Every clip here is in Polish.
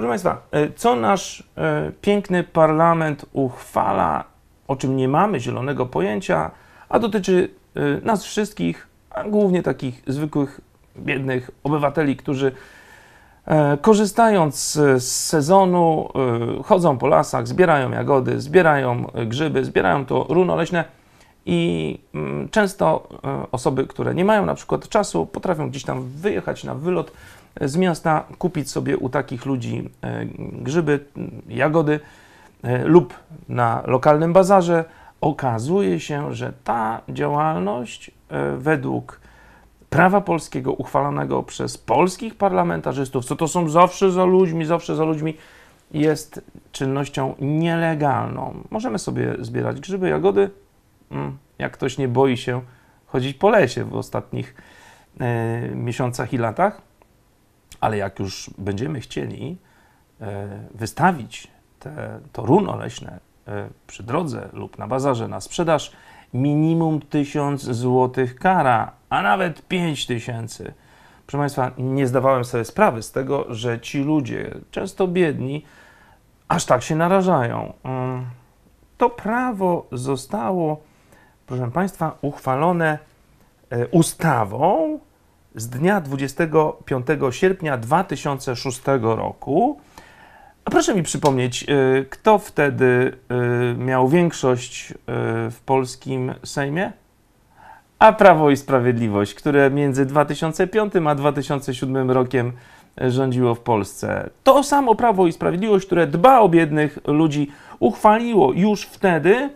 Proszę Państwa, e, co nasz e, piękny parlament uchwala, o czym nie mamy zielonego pojęcia, a dotyczy e, nas wszystkich, a głównie takich zwykłych, biednych obywateli, którzy korzystając z sezonu chodzą po lasach, zbierają jagody, zbierają grzyby, zbierają to runo leśne i mm, często e, osoby, które nie mają na przykład czasu, potrafią gdzieś tam wyjechać na wylot e, z miasta, kupić sobie u takich ludzi e, grzyby, mm, jagody lub na lokalnym bazarze. Okazuje się, że ta działalność według prawa polskiego uchwalonego przez polskich parlamentarzystów, co to są zawsze za ludźmi, zawsze za ludźmi, jest czynnością nielegalną. Możemy sobie zbierać grzyby, jagody, Mm, jak ktoś nie boi się chodzić po lesie w ostatnich e, miesiącach i latach, ale jak już będziemy chcieli e, wystawić te, to runo leśne e, przy drodze lub na bazarze na sprzedaż, minimum 1000 zł kara, a nawet 5000. Proszę Państwa, nie zdawałem sobie sprawy z tego, że ci ludzie, często biedni, aż tak się narażają. Mm, to prawo zostało proszę Państwa, uchwalone e, ustawą z dnia 25 sierpnia 2006 roku. A proszę mi przypomnieć, e, kto wtedy e, miał większość w polskim Sejmie? A Prawo i Sprawiedliwość, które między 2005 a 2007 rokiem rządziło w Polsce. To samo Prawo i Sprawiedliwość, które dba o biednych ludzi, uchwaliło już wtedy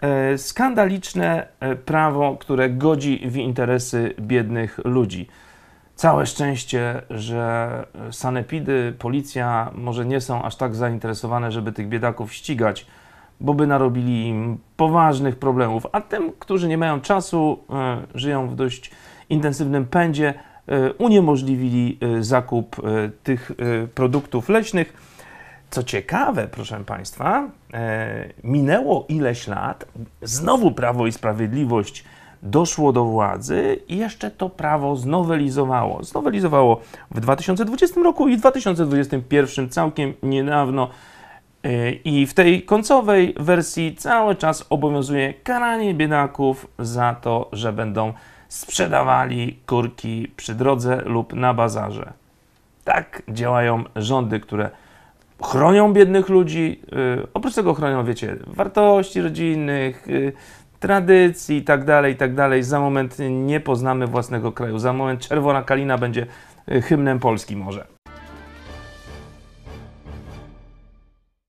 E, skandaliczne e, prawo, które godzi w interesy biednych ludzi. Całe szczęście, że sanepidy, policja może nie są aż tak zainteresowane, żeby tych biedaków ścigać, bo by narobili im poważnych problemów. A tym, którzy nie mają czasu, e, żyją w dość intensywnym pędzie, uniemożliwili zakup tych produktów leśnych. Co ciekawe, proszę Państwa, e, minęło ileś lat, znowu Prawo i Sprawiedliwość doszło do władzy i jeszcze to prawo znowelizowało. Znowelizowało w 2020 roku i 2021 całkiem niedawno. E, I w tej końcowej wersji cały czas obowiązuje karanie biedaków za to, że będą sprzedawali kurki przy drodze lub na bazarze. Tak działają rządy, które chronią biednych ludzi, yy, oprócz tego chronią, wiecie, wartości rodzinnych, yy, tradycji i tak dalej, i tak dalej. Za moment nie poznamy własnego kraju, za moment Czerwona Kalina będzie y, hymnem Polski może.